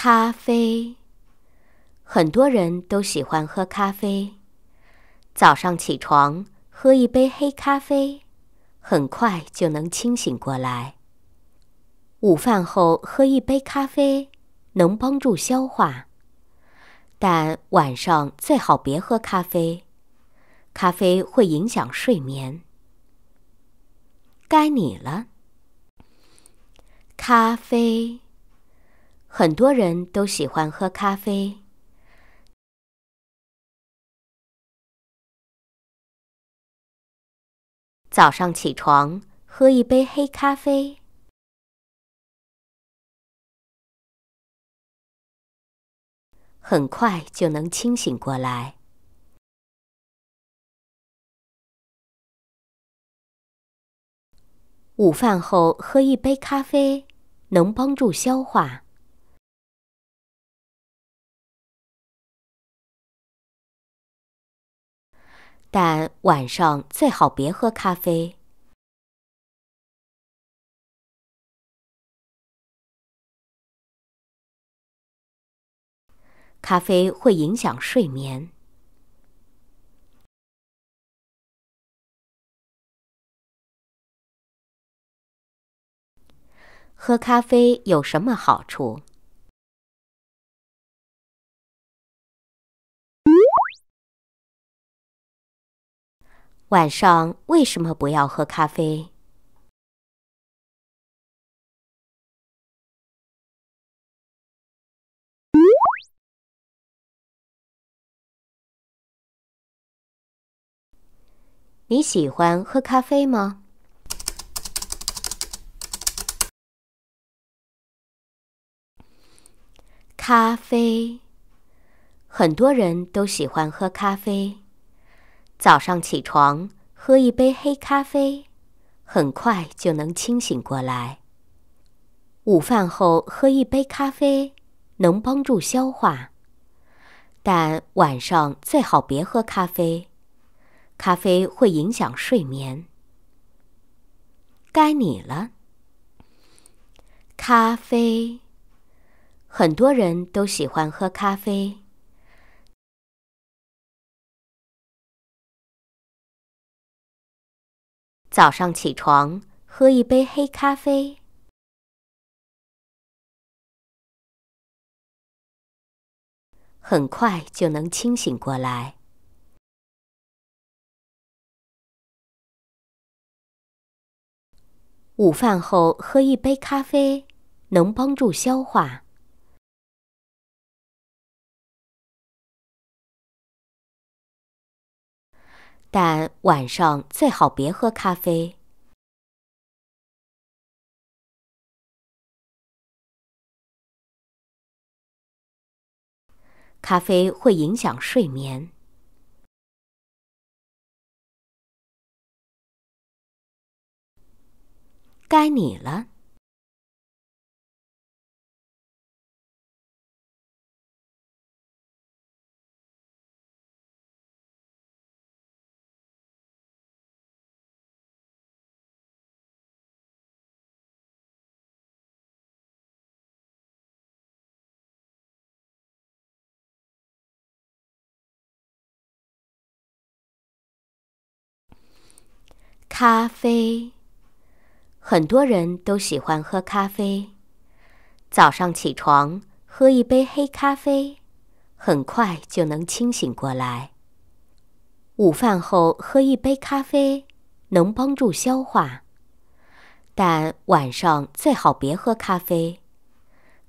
咖啡，很多人都喜欢喝咖啡。早上起床喝一杯黑咖啡，很快就能清醒过来。午饭后喝一杯咖啡，能帮助消化。但晚上最好别喝咖啡，咖啡会影响睡眠。该你了，咖啡。很多人都喜欢喝咖啡。早上起床喝一杯黑咖啡，很快就能清醒过来。午饭后喝一杯咖啡，能帮助消化。但晚上最好别喝咖啡，咖啡会影响睡眠。喝咖啡有什么好处？晚上为什么不要喝咖啡？你喜欢喝咖啡吗？咖啡，很多人都喜欢喝咖啡。早上起床喝一杯黑咖啡，很快就能清醒过来。午饭后喝一杯咖啡，能帮助消化。但晚上最好别喝咖啡，咖啡会影响睡眠。该你了，咖啡，很多人都喜欢喝咖啡。早上起床喝一杯黑咖啡，很快就能清醒过来。午饭后喝一杯咖啡，能帮助消化。但晚上最好别喝咖啡，咖啡会影响睡眠。该你了。咖啡，很多人都喜欢喝咖啡。早上起床喝一杯黑咖啡，很快就能清醒过来。午饭后喝一杯咖啡，能帮助消化。但晚上最好别喝咖啡，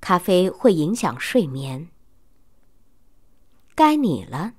咖啡会影响睡眠。该你了。